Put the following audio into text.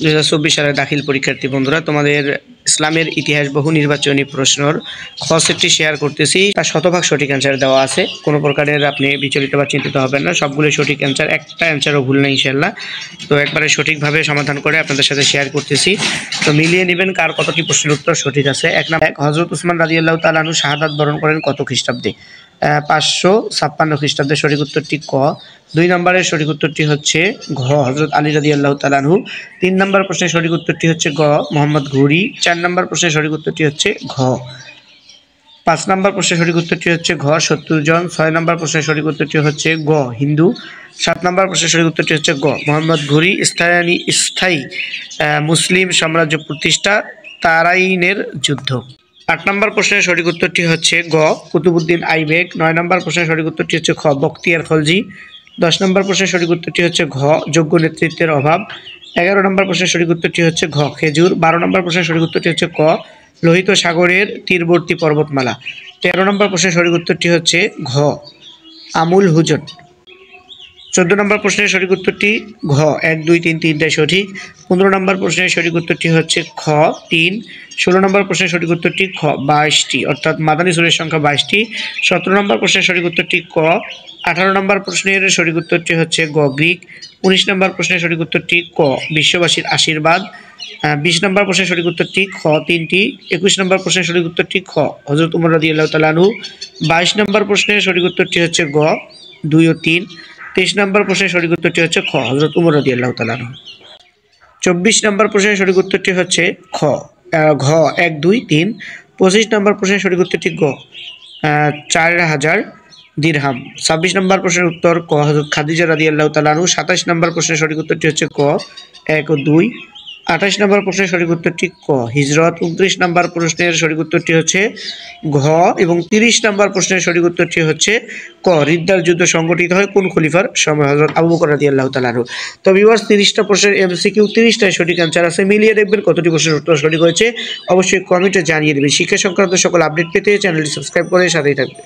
দু হাজার চব্বিশ সালে দাখিল পরীক্ষার্থী বন্ধুরা তোমাদের ইসলামের ইতিহাস বহু নির্বাচনী প্রশ্নর খসেটটি শেয়ার করতেছি তার শতভাগ সঠিক অ্যান্সার দেওয়া আছে কোনো প্রকারের আপনি বিচলিত বা চিন্তিত হবেন না সবগুলো সঠিক অ্যান্সার একটা অ্যান্সারও ভুল নেই ইনশাল্লাহ তো একবারে সঠিকভাবে সমাধান করে আপনাদের সাথে শেয়ার করতেছি তো মিলিয়ে নেবেন কার কত কি প্রশ্নের উত্তর সঠিক আছে এক নাম এক হজরত উসমান রাজি আল্লাহ তালানু শাহাদ বরণ করেন কত খ্রিস্টাব্দে পাঁচশো ছাপ্পান্ন খ্রিস্টাব্দে সঠিক উত্তরটি ক দুই নম্বরের সঠিক উত্তরটি হচ্ছে ঘ হজরত আলী রাজি আল্লাহ তালানহু তিন নম্বর প্রশ্নের সঠিক উত্তরটি হচ্ছে গ মোহাম্মদ ঘুরি চার চার নম্বর প্রশ্নের সঠিক উত্তরটি হচ্ছে ঘ পাঁচ নম্বর প্রশ্নের সঠিক উত্তরটি হচ্ছে ঘ সত্তর জন ছয় নম্বর প্রশ্নের সঠিক উত্তরটি হচ্ছে গ হিন্দু সাত নম্বর প্রশ্নের সঠিক উত্তরটি হচ্ছে গ মোহাম্মদ ঘুরি স্থায়ী স্থায়ী মুসলিম সাম্রাজ্য প্রতিষ্ঠা তারাইনের যুদ্ধ আট নম্বর প্রশ্নের সঠিক উত্তরটি হচ্ছে গ কুতুবুদ্দিন আইবেক নয় নম্বর প্রশ্নের সঠিক উত্তরটি হচ্ছে খ বক্তিয়ার খলজি দশ নম্বর প্রশ্নের সঠিক উত্তরটি হচ্ছে ঘ যোগ্য নেতৃত্বের অভাব এগারো নম্বর প্রশ্নের সঠিক উত্তরটি হচ্ছে ঘ খেজুর বারো নম্বর প্রশ্নের সঠিক উত্তরটি হচ্ছে ক লোহিত সাগরের তীরবর্তী পর্বতমালা তেরো নম্বর প্রশ্নের সঠিক উত্তরটি হচ্ছে ঘ আমুল হুজন চোদ্দ নম্বর প্রশ্নের সঠিক উত্তরটি ঘ এক দুই তিন তিনটাই সঠিক পনেরো নম্বর প্রশ্নের সঠিক উত্তরটি হচ্ছে খ তিন ষোলো নম্বর প্রশ্নের সঠিক উত্তরটি খ বাইশটি অর্থাৎ মাদানী সুরের সংখ্যা বাইশটি সতেরো নম্বর প্রশ্নের সঠিক উত্তরটি ক আঠারো নম্বর প্রশ্নের সঠিক উত্তরটি হচ্ছে গ গ্রিক উনিশ নম্বর প্রশ্নের সঠিক উত্তরটি ক বিশ্ববাসীর আশীর্বাদ বিশ নম্বর প্রশ্নের সঠিক উত্তরটি খ তিনটি একুশ নম্বর প্রশ্নের সঠিক উত্তরটি খ হজরত উমর রাজি আল্লাহ তালানু বাইশ নম্বর প্রশ্নের সঠিক উত্তরটি হচ্ছে গ দুই ও তিন তেইশ নম্বর প্রশ্নের সঠিক উত্তরটি হচ্ছে খ হজরত উমর রদি আল্লাহ তালান চব্বিশ নম্বর প্রশ্নের সঠিক উত্তরটি হচ্ছে খ ঘ এক দুই তিন পঁচিশ নম্বর প্রশ্নের সঠিক উত্তরটি গ চার হাজার দিরহাম ছাব্বিশ নম্বর প্রশ্নের উত্তর ক হজরত খাদিজা রাদি আল্লাহ তালানু সাতাশ নম্বর প্রশ্নের সঠিক উত্তরটি হচ্ছে ক এক দুই আঠাশ নম্বর প্রশ্নের সঠিক উত্তরটি ক হিজরত উনত্রিশ নম্বর প্রশ্নের সঠিক উত্তরটি হচ্ছে ঘ এবং তিরিশ নম্বর প্রশ্নের সঠিক উত্তরটি হচ্ছে ক রিদ্দার যুদ্ধ সংগঠিত হয় কোন খলিফার সময় হজরত আবু বকর রাজি আল্লাহ তালু তো ভিউয়ার্স তিরিশটা প্রশ্নের কিউ তিরিশটায় সঠিক অ্যান্সার আছে মিলিয়ে দেখবেন কতটি প্রশ্নের উত্তর সঠিক হয়েছে অবশ্যই কমেন্টে জানিয়ে দেবেন শিক্ষা সংক্রান্ত সকল আপডেট পেতে চ্যানেলটি সাবস্ক্রাইব করে সাথেই থাকবে